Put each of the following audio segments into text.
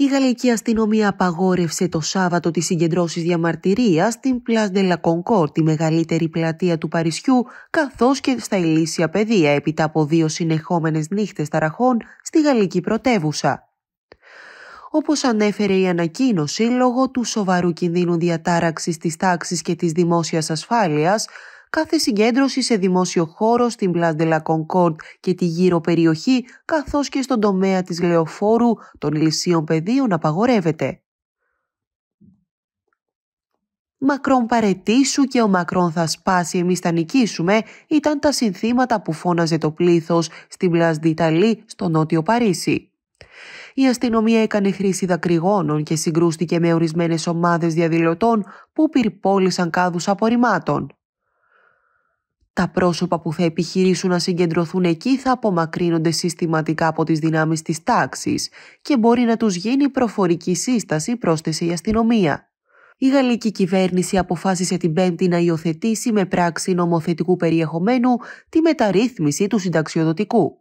η γαλλική αστυνομία απαγόρευσε το Σάββατο τις συγκεντρώσεις διαμαρτυρίας στην Place de la Concorde, τη μεγαλύτερη πλατεία του Παρισιού, καθώς και στα ηλίσια πεδία έπειτα από δύο συνεχόμενες νύχτες ταραχών στη γαλλική πρωτεύουσα. Όπως ανέφερε η ανακοίνωση, λόγω του σοβαρού κινδύνου διατάραξης της τάξης και της δημόσιας ασφάλειας, κάθε συγκέντρωση σε δημόσιο χώρο στην Place de la Concorde και τη γύρω περιοχή, καθώς και στον τομέα της λεωφόρου των λυσίων πεδίων απαγορεύεται. «Μακρόν παρετήσου και ο Μακρόν θα σπάσει, εμείς θα νικήσουμε» ήταν τα συνθήματα που φώναζε το πλήθος στην Place d'Italie στο νότιο Παρίσι. Η αστυνομία έκανε χρήση δακρυγόνων και συγκρούστηκε με ορισμένες ομάδες διαδηλωτών που πυρπόλησαν κάδους απορριμμάτων. Τα πρόσωπα που θα επιχειρήσουν να συγκεντρωθούν εκεί θα απομακρύνονται συστηματικά από τις δυνάμεις της τάξης και μπορεί να τους γίνει προφορική σύσταση πρόσθεσε η αστυνομία. Η γαλλική κυβέρνηση αποφάσισε την Πέμπτη να υιοθετήσει με πράξη νομοθετικού περιεχομένου τη μεταρρύθμιση του συνταξιοδοτικού.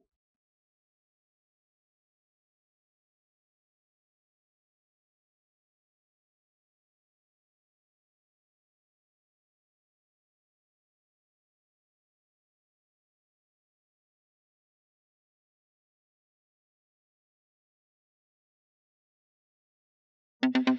Thank you.